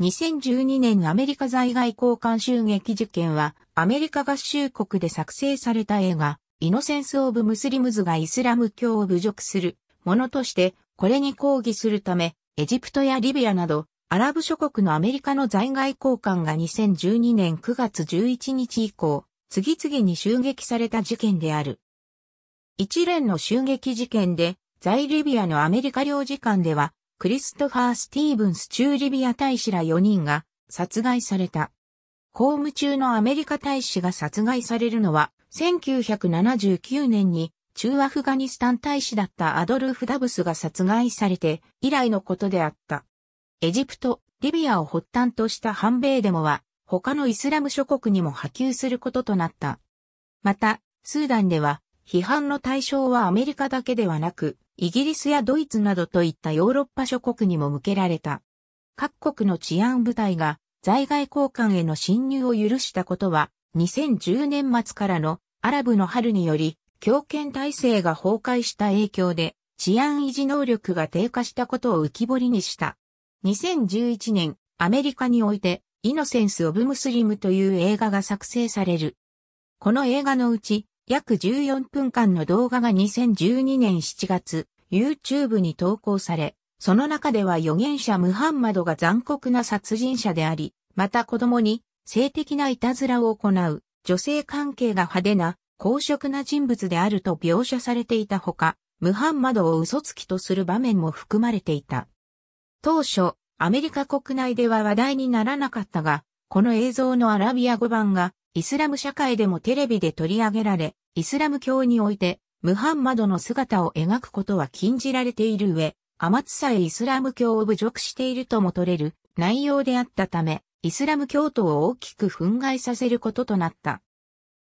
2012年アメリカ在外交換襲撃事件は、アメリカ合衆国で作成された映画、イノセンス・オブ・ムスリムズがイスラム教を侮辱するものとして、これに抗議するため、エジプトやリビアなど、アラブ諸国のアメリカの在外交換が2012年9月11日以降、次々に襲撃された事件である。一連の襲撃事件で、在リビアのアメリカ領事館では、クリストファー・スティーブンス中、リビア大使ら4人が殺害された。公務中のアメリカ大使が殺害されるのは、1979年に中アフガニスタン大使だったアドルフ・ダブスが殺害されて以来のことであった。エジプト、リビアを発端とした反米デモは、他のイスラム諸国にも波及することとなった。また、スーダンでは、批判の対象はアメリカだけではなく、イギリスやドイツなどといったヨーロッパ諸国にも向けられた。各国の治安部隊が在外交換への侵入を許したことは、2010年末からのアラブの春により、強権体制が崩壊した影響で、治安維持能力が低下したことを浮き彫りにした。2011年、アメリカにおいて、イノセンス・オブ・ムスリムという映画が作成される。この映画のうち、約14分間の動画が2012年7月、YouTube に投稿され、その中では預言者ムハンマドが残酷な殺人者であり、また子供に性的ないたずらを行う、女性関係が派手な、公職な人物であると描写されていたほか、ムハンマドを嘘つきとする場面も含まれていた。当初、アメリカ国内では話題にならなかったが、この映像のアラビア語版がイスラム社会でもテレビで取り上げられ、イスラム教において、ムハンマドの姿を描くことは禁じられている上、アマツさえイスラム教を侮辱しているとも取れる内容であったため、イスラム教徒を大きく憤慨させることとなった。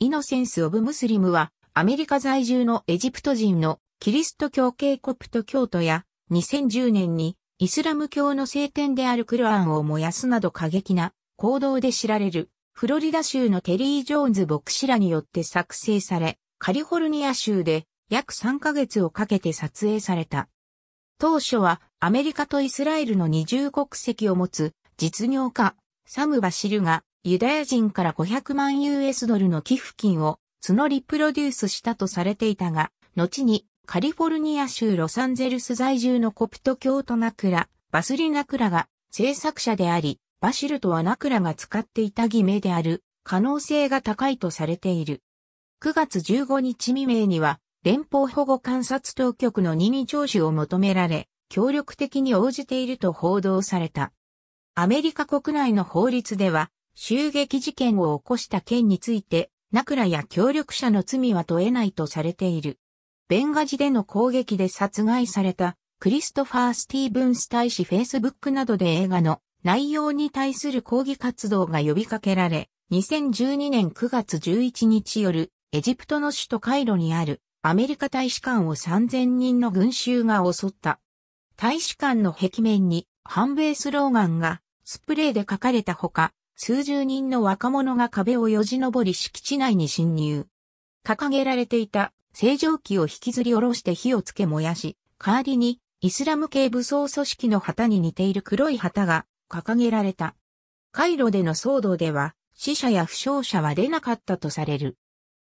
イノセンス・オブ・ムスリムは、アメリカ在住のエジプト人のキリスト教系コプト教徒や、2010年にイスラム教の聖典であるクルアンを燃やすなど過激な行動で知られるフロリダ州のテリー・ジョーンズ牧師らによって作成され、カリフォルニア州で約3ヶ月をかけて撮影された。当初はアメリカとイスラエルの二重国籍を持つ実業家サム・バシルがユダヤ人から500万 US ドルの寄付金を募りプロデュースしたとされていたが、後にカリフォルニア州ロサンゼルス在住のコプト教徒ナクラ、バスリナクラが制作者であり、バシルとアナクラが使っていた偽名である可能性が高いとされている。9月15日未明には、連邦保護観察当局の任意聴取を求められ、協力的に応じていると報道された。アメリカ国内の法律では、襲撃事件を起こした件について、ナクラや協力者の罪は問えないとされている。ベンガジでの攻撃で殺害された、クリストファー・スティーブンス大使フェイスブックなどで映画の内容に対する抗議活動が呼びかけられ、2012年9月11日夜、エジプトの首都カイロにあるアメリカ大使館を3000人の群衆が襲った。大使館の壁面に反米スローガンがスプレーで書かれたほか、数十人の若者が壁をよじ登り敷地内に侵入。掲げられていた正常期を引きずり下ろして火をつけ燃やし、代わりにイスラム系武装組織の旗に似ている黒い旗が掲げられた。カイロでの騒動では死者や負傷者は出なかったとされる。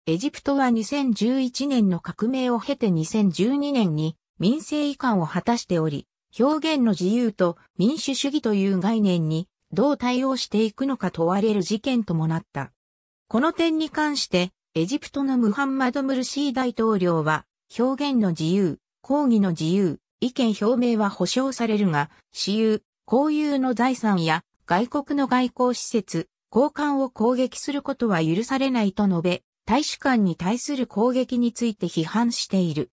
エジプトは2011年の革命を経て2012年に民政移管を果たしており、表現の自由と民主主義という概念にどう対応していくのか問われる事件ともなった。この点に関して、エジプトのムハンマド・ムルシー大統領は、表現の自由、抗議の自由、意見表明は保障されるが、私有、公有の財産や外国の外交施設、交換を攻撃することは許されないと述べ、大使館に対する攻撃について批判している。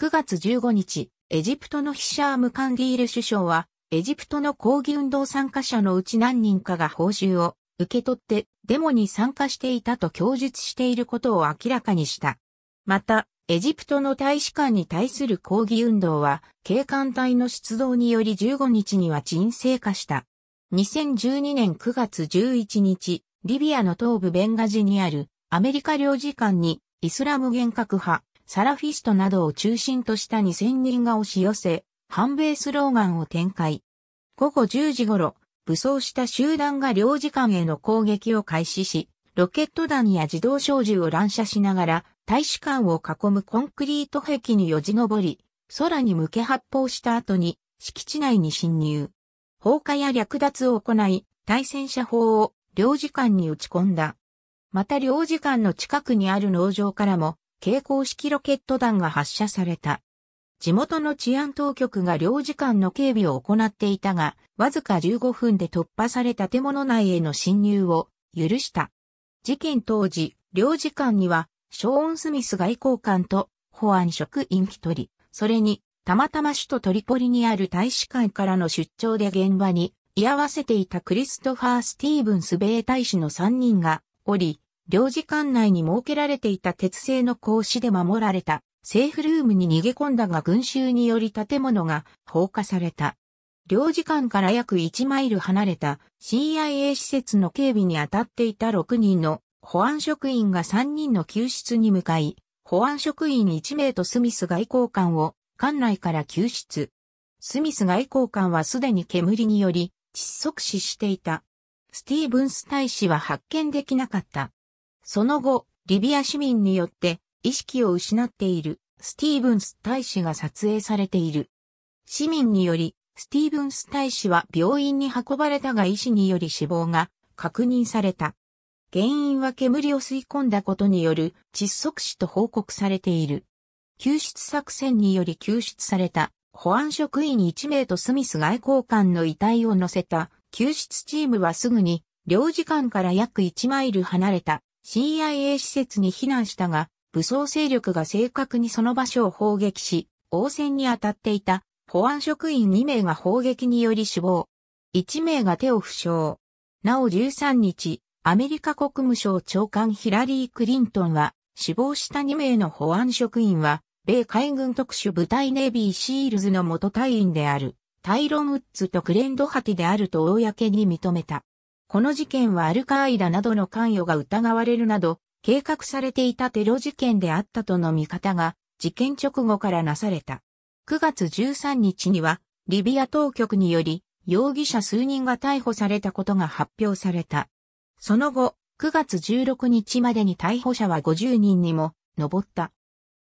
9月15日、エジプトのヒシャーム・カンディール首相は、エジプトの抗議運動参加者のうち何人かが報酬を受け取ってデモに参加していたと供述していることを明らかにした。また、エジプトの大使館に対する抗議運動は、警官隊の出動により15日には沈静化した。2012年9月11日、リビアの東部ベンガジにあるアメリカ領事館にイスラム幻覚派、サラフィストなどを中心とした2000人が押し寄せ、反米スローガンを展開。午後10時頃、武装した集団が領事館への攻撃を開始し、ロケット弾や自動小銃を乱射しながら大使館を囲むコンクリート壁によじ登り、空に向け発砲した後に敷地内に侵入。放火や略奪を行い、対戦車砲を領事館に打ち込んだ。また領事館の近くにある農場からも、蛍光式ロケット弾が発射された。地元の治安当局が領事館の警備を行っていたが、わずか15分で突破され建物内への侵入を許した。事件当時、領事館にはショーン・スミス外交官と保安職員一人、それに、たまたま首都トリポリにある大使館からの出張で現場に居合わせていたクリストファー・スティーブンス米大使の3人がおり、領事館内に設けられていた鉄製の格子で守られたセーフルームに逃げ込んだが群衆により建物が放火された。領事館から約1マイル離れた CIA 施設の警備に当たっていた6人の保安職員が3人の救出に向かい、保安職員1名とスミス外交官を館内から救出。スミス外交官はすでに煙により窒息死していた。スティーブンス大使は発見できなかった。その後、リビア市民によって意識を失っているスティーブンス大使が撮影されている。市民により、スティーブンス大使は病院に運ばれたが医師により死亡が確認された。原因は煙を吸い込んだことによる窒息死と報告されている。救出作戦により救出された保安職員1名とスミス外交官の遺体を乗せた救出チームはすぐに領事館から約1マイル離れた CIA 施設に避難したが、武装勢力が正確にその場所を砲撃し、応戦に当たっていた保安職員2名が砲撃により死亡。1名が手を負傷。なお13日、アメリカ国務省長官ヒラリー・クリントンは、死亡した2名の保安職員は、米海軍特殊部隊ネイビーシールズの元隊員である、タイロン・ウッズとクレンド・ハティであると公に認めた。この事件はアルカーイダなどの関与が疑われるなど、計画されていたテロ事件であったとの見方が、事件直後からなされた。9月13日には、リビア当局により、容疑者数人が逮捕されたことが発表された。その後、9月16日までに逮捕者は50人にも上った。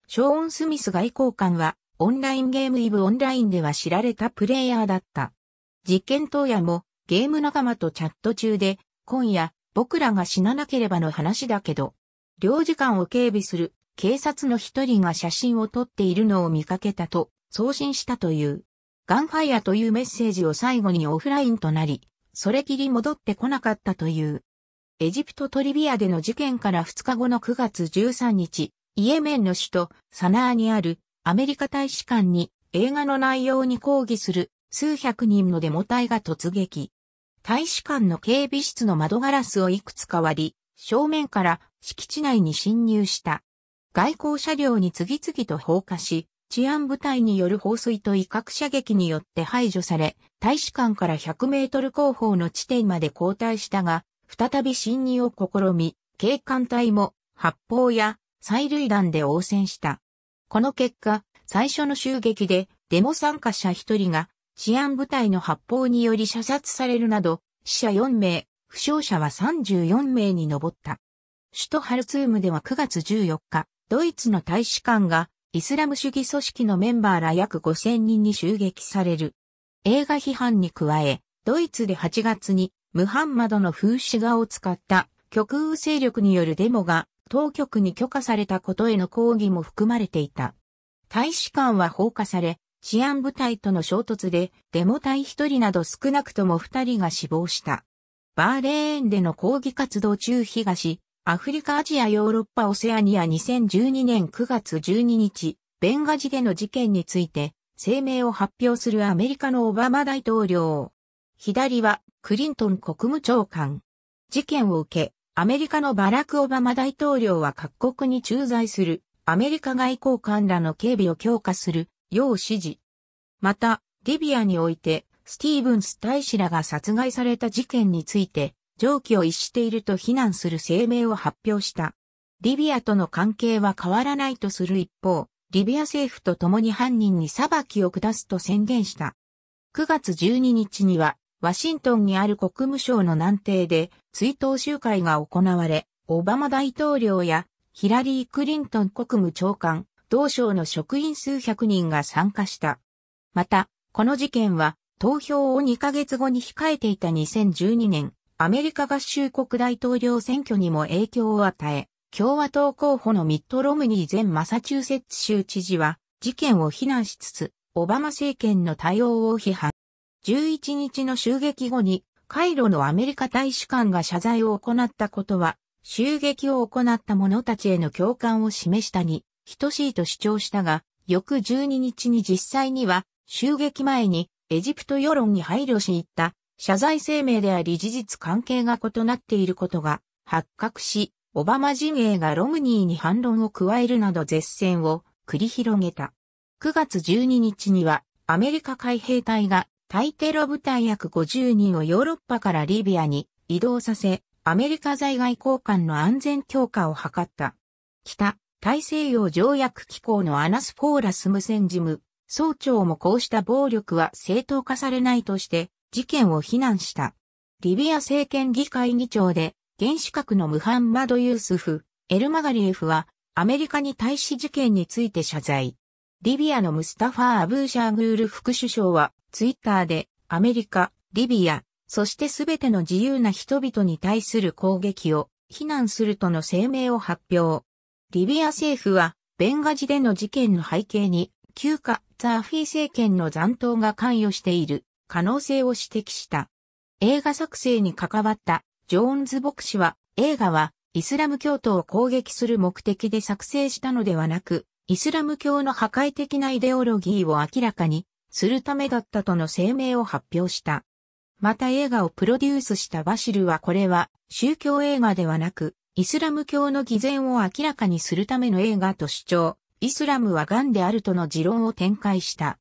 ショーン・スミス外交官は、オンラインゲームイブオンラインでは知られたプレイヤーだった。実験当夜も、ゲーム仲間とチャット中で、今夜、僕らが死ななければの話だけど、領事館を警備する警察の一人が写真を撮っているのを見かけたと送信したという。ガンファイアというメッセージを最後にオフラインとなり、それきり戻ってこなかったという。エジプトトリビアでの事件から2日後の9月13日、イエメンの首都サナーにあるアメリカ大使館に映画の内容に抗議する数百人のデモ隊が突撃。大使館の警備室の窓ガラスをいくつか割り、正面から敷地内に侵入した。外交車両に次々と放火し、治安部隊による放水と威嚇射撃によって排除され、大使館から100メートル後方の地点まで後退したが、再び侵入を試み、警官隊も発砲や催涙弾で応戦した。この結果、最初の襲撃でデモ参加者1人が治安部隊の発砲により射殺されるなど、死者4名、負傷者は34名に上った。首都ハルツームでは9月14日、ドイツの大使館がイスラム主義組織のメンバーら約5000人に襲撃される。映画批判に加え、ドイツで8月にムハンマドの風刺画を使った極右勢力によるデモが当局に許可されたことへの抗議も含まれていた。大使館は放火され、治安部隊との衝突でデモ隊一人など少なくとも二人が死亡した。バーレーンでの抗議活動中東、アフリカアジアヨーロッパオセアニア2012年9月12日、ベンガジでの事件について声明を発表するアメリカのオバマ大統領。左はクリントン国務長官。事件を受け、アメリカのバラク・オバマ大統領は各国に駐在するアメリカ外交官らの警備を強化するよう指示。また、リビアにおいてスティーブンス大使らが殺害された事件について、上記を逸していると非難する声明を発表した。リビアとの関係は変わらないとする一方、リビア政府と共に犯人に裁きを下すと宣言した。9月12日にはワシントンにある国務省の南邸で追悼集会が行われ、オバマ大統領やヒラリー・クリントン国務長官、同省の職員数百人が参加した。また、この事件は投票を2ヶ月後に控えていた2012年、アメリカ合衆国大統領選挙にも影響を与え、共和党候補のミッド・ロムニー前マサチューセッツ州知事は事件を非難しつつ、オバマ政権の対応を批判。11日の襲撃後に、カイロのアメリカ大使館が謝罪を行ったことは、襲撃を行った者たちへの共感を示したに、等しいと主張したが、翌12日に実際には、襲撃前にエジプト世論に配慮し行った謝罪声明であり事実関係が異なっていることが発覚し、オバマ陣営がロムニーに反論を加えるなど絶戦を繰り広げた。9月12日にはアメリカ海兵隊がタイテロ部隊約50人をヨーロッパからリビアに移動させ、アメリカ在外交換の安全強化を図った。北、大西洋条約機構のアナスフォーラスムセンジム、総長もこうした暴力は正当化されないとして、事件を非難した。リビア政権議会議長で、原子核のムハンマド・ユースフ、エルマガリエフは、アメリカに対し事件について謝罪。リビアのムスタファー・アブーシャーグール副首相は、ツイッターでアメリカ、リビア、そしてすべての自由な人々に対する攻撃を非難するとの声明を発表。リビア政府はベンガジでの事件の背景に旧家ザーフィー政権の残党が関与している可能性を指摘した。映画作成に関わったジョーンズ牧師は映画はイスラム教徒を攻撃する目的で作成したのではなく、イスラム教の破壊的なイデオロギーを明らかにするためだったとの声明を発表した。また映画をプロデュースしたバシルはこれは宗教映画ではなく、イスラム教の偽善を明らかにするための映画と主張、イスラムは癌であるとの持論を展開した。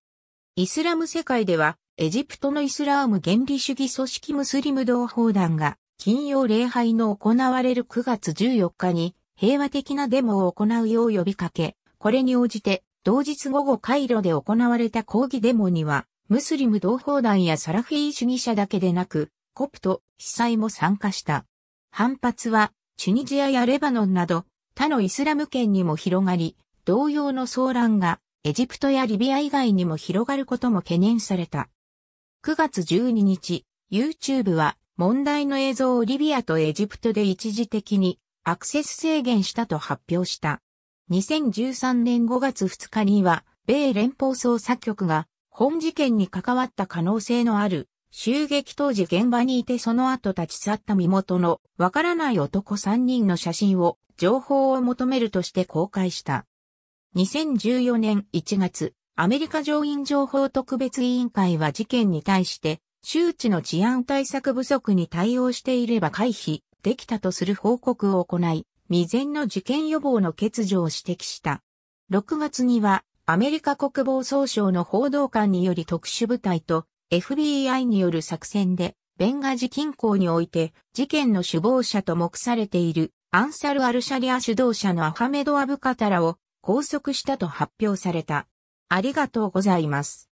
イスラム世界では、エジプトのイスラーム原理主義組織ムスリム同胞団が、金曜礼拝の行われる9月14日に、平和的なデモを行うよう呼びかけ、これに応じて、同日午後カイロで行われた抗議デモには、ムスリム同胞団やサラフィー主義者だけでなく、コプト、被災も参加した。反発は、チュニジアやレバノンなど、他のイスラム圏にも広がり、同様の騒乱が、エジプトやリビア以外にも広がることも懸念された。9月12日、YouTube は問題の映像をリビアとエジプトで一時的にアクセス制限したと発表した。2013年5月2日には、米連邦捜査局が本事件に関わった可能性のある襲撃当時現場にいてその後立ち去った身元のわからない男3人の写真を情報を求めるとして公開した。2014年1月、アメリカ上院情報特別委員会は事件に対して、周知の治安対策不足に対応していれば回避できたとする報告を行い、未然の事件予防の欠如を指摘した。6月には、アメリカ国防総省の報道官により特殊部隊と FBI による作戦で、ベンガジ近郊において、事件の首謀者と目されているアンサル・アルシャリア主導者のアハメド・アブカタラを拘束したと発表された。ありがとうございます。